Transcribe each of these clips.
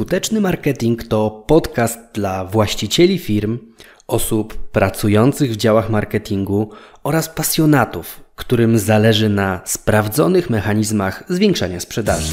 Skuteczny marketing to podcast dla właścicieli firm, osób pracujących w działach marketingu oraz pasjonatów, którym zależy na sprawdzonych mechanizmach zwiększania sprzedaży.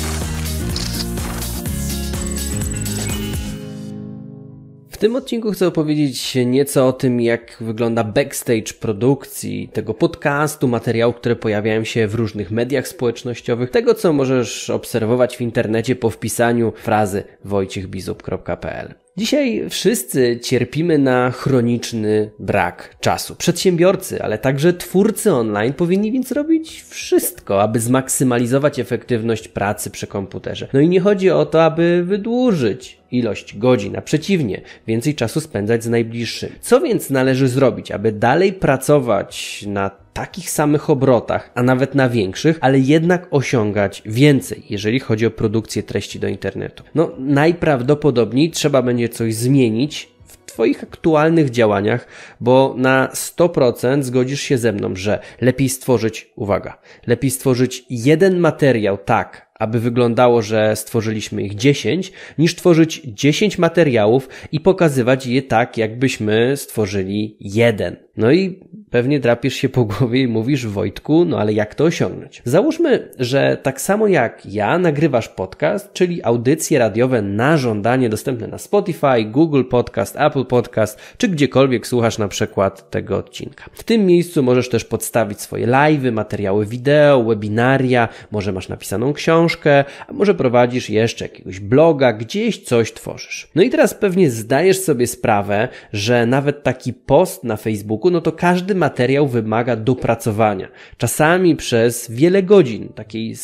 W tym odcinku chcę opowiedzieć nieco o tym, jak wygląda backstage produkcji tego podcastu, materiałów, które pojawiają się w różnych mediach społecznościowych, tego co możesz obserwować w internecie po wpisaniu frazy wojciechbizup.pl. Dzisiaj wszyscy cierpimy na chroniczny brak czasu. Przedsiębiorcy, ale także twórcy online powinni więc robić wszystko, aby zmaksymalizować efektywność pracy przy komputerze. No i nie chodzi o to, aby wydłużyć ilość godzin, a przeciwnie, więcej czasu spędzać z najbliższym. Co więc należy zrobić, aby dalej pracować nad takich samych obrotach, a nawet na większych, ale jednak osiągać więcej, jeżeli chodzi o produkcję treści do internetu. No, najprawdopodobniej trzeba będzie coś zmienić w Twoich aktualnych działaniach, bo na 100% zgodzisz się ze mną, że lepiej stworzyć, uwaga, lepiej stworzyć jeden materiał tak, aby wyglądało, że stworzyliśmy ich 10, niż tworzyć 10 materiałów i pokazywać je tak, jakbyśmy stworzyli jeden. No i pewnie drapiesz się po głowie i mówisz, Wojtku, no ale jak to osiągnąć? Załóżmy, że tak samo jak ja nagrywasz podcast, czyli audycje radiowe na żądanie dostępne na Spotify, Google Podcast, Apple Podcast, czy gdziekolwiek słuchasz na przykład tego odcinka. W tym miejscu możesz też podstawić swoje live, materiały wideo, webinaria, może masz napisaną książkę, książkę, a może prowadzisz jeszcze jakiegoś bloga, gdzieś coś tworzysz. No i teraz pewnie zdajesz sobie sprawę, że nawet taki post na Facebooku, no to każdy materiał wymaga dopracowania. Czasami przez wiele godzin takiej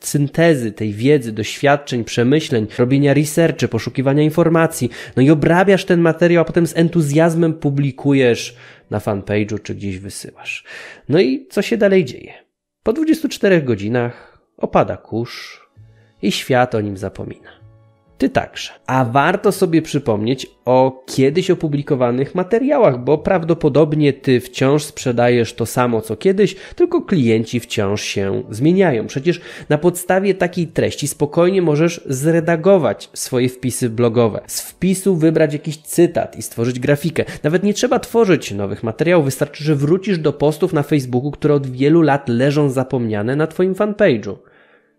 syntezy tej wiedzy, doświadczeń, przemyśleń, robienia researchy, poszukiwania informacji. No i obrabiasz ten materiał, a potem z entuzjazmem publikujesz na fanpage'u czy gdzieś wysyłasz. No i co się dalej dzieje? Po 24 godzinach opada kurz i świat o nim zapomina. Ty także. A warto sobie przypomnieć o kiedyś opublikowanych materiałach, bo prawdopodobnie ty wciąż sprzedajesz to samo co kiedyś, tylko klienci wciąż się zmieniają. Przecież na podstawie takiej treści spokojnie możesz zredagować swoje wpisy blogowe. Z wpisu wybrać jakiś cytat i stworzyć grafikę. Nawet nie trzeba tworzyć nowych materiałów, wystarczy, że wrócisz do postów na Facebooku, które od wielu lat leżą zapomniane na twoim fanpage'u.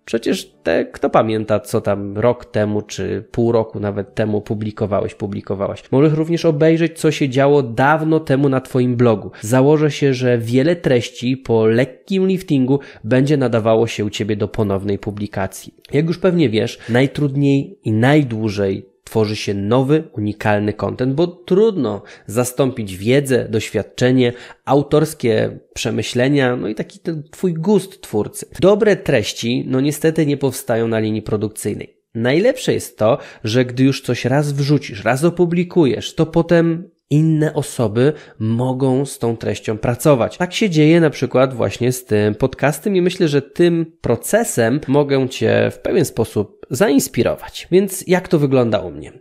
Przecież te, kto pamięta, co tam rok temu, czy pół roku nawet temu publikowałeś, publikowałaś. Możesz również obejrzeć, co się działo dawno temu na Twoim blogu. Założę się, że wiele treści po lekkim liftingu będzie nadawało się u Ciebie do ponownej publikacji. Jak już pewnie wiesz, najtrudniej i najdłużej tworzy się nowy, unikalny kontent, bo trudno zastąpić wiedzę, doświadczenie, autorskie przemyślenia, no i taki ten twój gust twórcy. Dobre treści, no niestety nie powstają na linii produkcyjnej. Najlepsze jest to, że gdy już coś raz wrzucisz, raz opublikujesz, to potem inne osoby mogą z tą treścią pracować. Tak się dzieje na przykład właśnie z tym podcastem i myślę, że tym procesem mogę Cię w pewien sposób zainspirować. Więc jak to wygląda u mnie?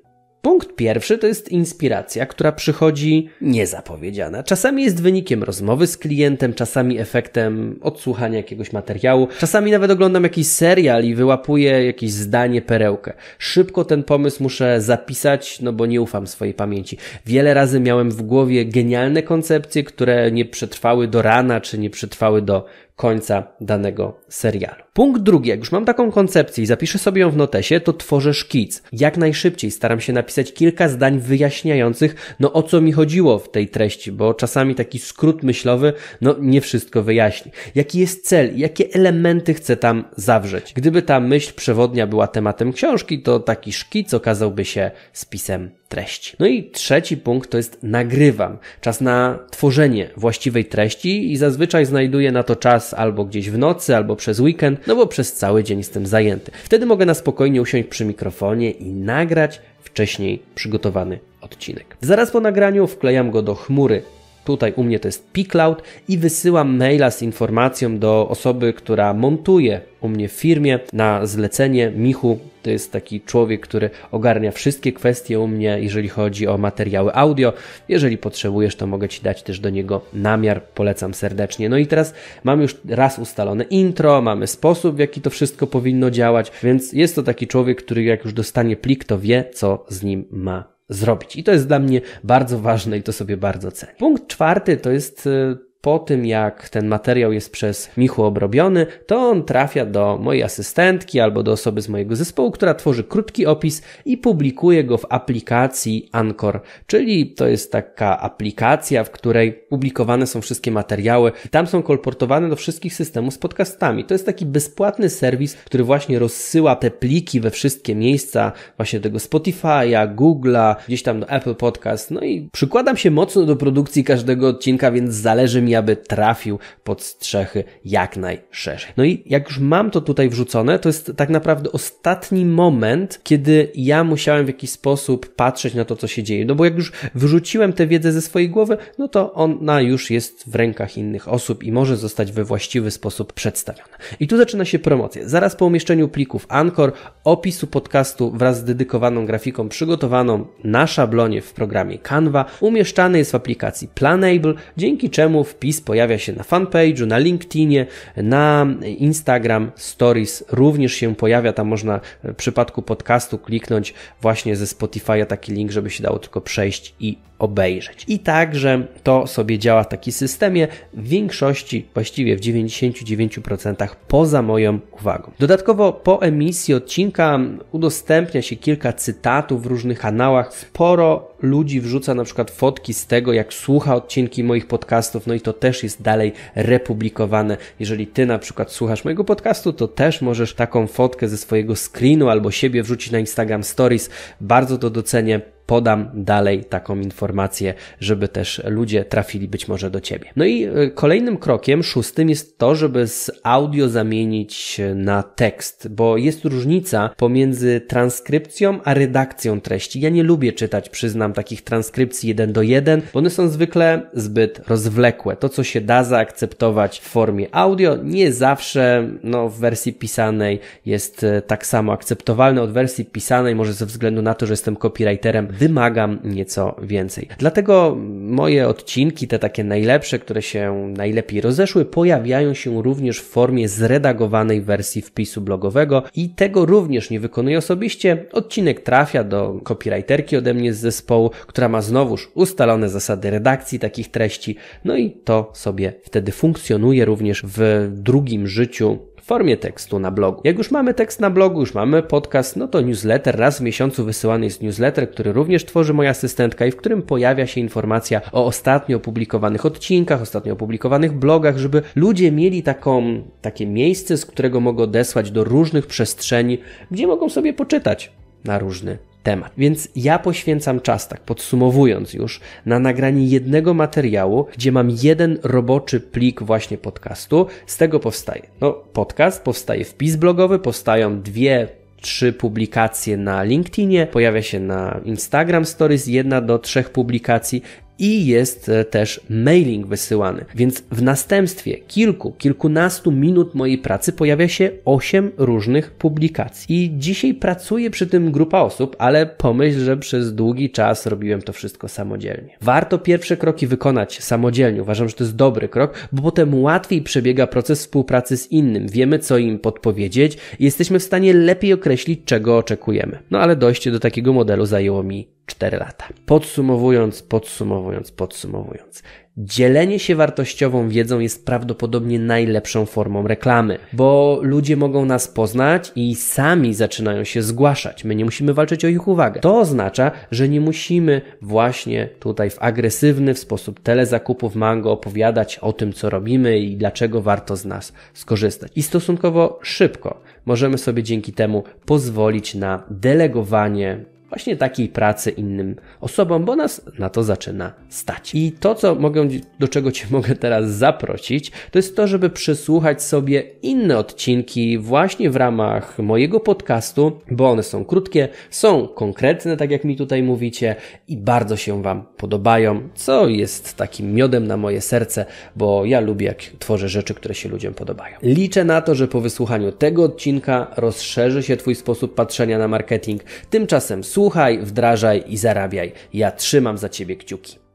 Punkt pierwszy to jest inspiracja, która przychodzi niezapowiedziana. Czasami jest wynikiem rozmowy z klientem, czasami efektem odsłuchania jakiegoś materiału, czasami nawet oglądam jakiś serial i wyłapuję jakieś zdanie, perełkę. Szybko ten pomysł muszę zapisać, no bo nie ufam swojej pamięci. Wiele razy miałem w głowie genialne koncepcje, które nie przetrwały do rana, czy nie przetrwały do końca danego serialu. Punkt drugi, jak już mam taką koncepcję i zapiszę sobie ją w notesie, to tworzę szkic. Jak najszybciej staram się napisać kilka zdań wyjaśniających, no o co mi chodziło w tej treści, bo czasami taki skrót myślowy, no nie wszystko wyjaśni. Jaki jest cel, jakie elementy chcę tam zawrzeć. Gdyby ta myśl przewodnia była tematem książki, to taki szkic okazałby się spisem treści. No i trzeci punkt to jest nagrywam. Czas na tworzenie właściwej treści i zazwyczaj znajduję na to czas albo gdzieś w nocy, albo przez weekend, no bo przez cały dzień jestem zajęty. Wtedy mogę na spokojnie usiąść przy mikrofonie i nagrać wcześniej przygotowany odcinek. Zaraz po nagraniu wklejam go do chmury Tutaj u mnie to jest pCloud i wysyłam maila z informacją do osoby, która montuje u mnie w firmie na zlecenie Michu. To jest taki człowiek, który ogarnia wszystkie kwestie u mnie, jeżeli chodzi o materiały audio. Jeżeli potrzebujesz, to mogę Ci dać też do niego namiar. Polecam serdecznie. No i teraz mam już raz ustalone intro, mamy sposób, w jaki to wszystko powinno działać, więc jest to taki człowiek, który jak już dostanie plik, to wie, co z nim ma zrobić. I to jest dla mnie bardzo ważne i to sobie bardzo cenię. Punkt czwarty to jest y, po tym, jak ten materiał jest przez Michu obrobiony, to on trafia do mojej asystentki albo do osoby z mojego zespołu, która tworzy krótki opis i publikuje go w aplikacji Anchor, czyli to jest taka aplikacja, w której publikowane są wszystkie materiały i tam są kolportowane do wszystkich systemów z podcastami. To jest taki bezpłatny serwis, który właśnie rozsyła te pliki we wszystkie miejsca, właśnie tego Spotify'a, Google'a, gdzieś tam do Apple Podcast. No i przykładam się mocno do produkcji każdego odcinka, więc zależy mi aby trafił pod strzechy jak najszerzej. No i jak już mam to tutaj wrzucone, to jest tak naprawdę ostatni moment, kiedy ja musiałem w jakiś sposób patrzeć na to, co się dzieje. No bo jak już wyrzuciłem tę wiedzę ze swojej głowy, no to ona już jest w rękach innych osób i może zostać we właściwy sposób przedstawiona. I tu zaczyna się promocja. Zaraz po umieszczeniu plików Anchor, opisu podcastu wraz z dedykowaną grafiką przygotowaną na szablonie w programie Canva, umieszczany jest w aplikacji Planable, dzięki czemu w wpis pojawia się na fanpage'u, na LinkedInie, na Instagram Stories również się pojawia. Tam można w przypadku podcastu kliknąć właśnie ze Spotify'a taki link, żeby się dało tylko przejść i obejrzeć. I także to sobie działa w takim systemie w większości, właściwie w 99% poza moją uwagą. Dodatkowo po emisji odcinka udostępnia się kilka cytatów w różnych kanałach. Sporo ludzi wrzuca na przykład fotki z tego, jak słucha odcinki moich podcastów, no i to też jest dalej republikowane. Jeżeli ty na przykład słuchasz mojego podcastu, to też możesz taką fotkę ze swojego screenu albo siebie wrzucić na Instagram Stories. Bardzo to docenię podam dalej taką informację, żeby też ludzie trafili być może do Ciebie. No i e, kolejnym krokiem, szóstym jest to, żeby z audio zamienić na tekst, bo jest różnica pomiędzy transkrypcją a redakcją treści. Ja nie lubię czytać, przyznam, takich transkrypcji jeden do jeden, bo one są zwykle zbyt rozwlekłe. To, co się da zaakceptować w formie audio, nie zawsze no, w wersji pisanej jest e, tak samo akceptowalne od wersji pisanej, może ze względu na to, że jestem copywriterem, wymagam nieco więcej. Dlatego moje odcinki, te takie najlepsze, które się najlepiej rozeszły, pojawiają się również w formie zredagowanej wersji wpisu blogowego i tego również nie wykonuję osobiście. Odcinek trafia do copywriterki ode mnie z zespołu, która ma znowuż ustalone zasady redakcji takich treści, no i to sobie wtedy funkcjonuje również w drugim życiu w formie tekstu na blogu. Jak już mamy tekst na blogu, już mamy podcast, no to newsletter raz w miesiącu wysyłany jest newsletter, który również tworzy moja asystentka i w którym pojawia się informacja o ostatnio opublikowanych odcinkach, ostatnio opublikowanych blogach, żeby ludzie mieli taką, takie miejsce, z którego mogą odesłać do różnych przestrzeni, gdzie mogą sobie poczytać na różny temat. Więc ja poświęcam czas, tak podsumowując już, na nagranie jednego materiału, gdzie mam jeden roboczy plik właśnie podcastu. Z tego powstaje no, podcast, powstaje wpis blogowy, powstają dwie trzy publikacje na LinkedInie, pojawia się na Instagram Stories, jedna do trzech publikacji i jest e, też mailing wysyłany. Więc w następstwie kilku, kilkunastu minut mojej pracy pojawia się osiem różnych publikacji. I dzisiaj pracuje przy tym grupa osób, ale pomyśl, że przez długi czas robiłem to wszystko samodzielnie. Warto pierwsze kroki wykonać samodzielnie. Uważam, że to jest dobry krok, bo potem łatwiej przebiega proces współpracy z innym. Wiemy, co im podpowiedzieć i jesteśmy w stanie lepiej określić, czego oczekujemy. No ale dojście do takiego modelu zajęło mi 4 lata. Podsumowując, podsumowując, podsumowując. Dzielenie się wartościową wiedzą jest prawdopodobnie najlepszą formą reklamy, bo ludzie mogą nas poznać i sami zaczynają się zgłaszać. My nie musimy walczyć o ich uwagę. To oznacza, że nie musimy właśnie tutaj w agresywny w sposób telezakupów mango opowiadać o tym, co robimy i dlaczego warto z nas skorzystać. I stosunkowo szybko możemy sobie dzięki temu pozwolić na delegowanie właśnie takiej pracy innym osobom, bo nas na to zaczyna stać. I to, co mogę, do czego Cię mogę teraz zaprosić, to jest to, żeby przysłuchać sobie inne odcinki właśnie w ramach mojego podcastu, bo one są krótkie, są konkretne, tak jak mi tutaj mówicie, i bardzo się Wam podobają, co jest takim miodem na moje serce, bo ja lubię, jak tworzę rzeczy, które się ludziom podobają. Liczę na to, że po wysłuchaniu tego odcinka rozszerzy się Twój sposób patrzenia na marketing. Tymczasem Słuchaj, wdrażaj i zarabiaj. Ja trzymam za ciebie kciuki.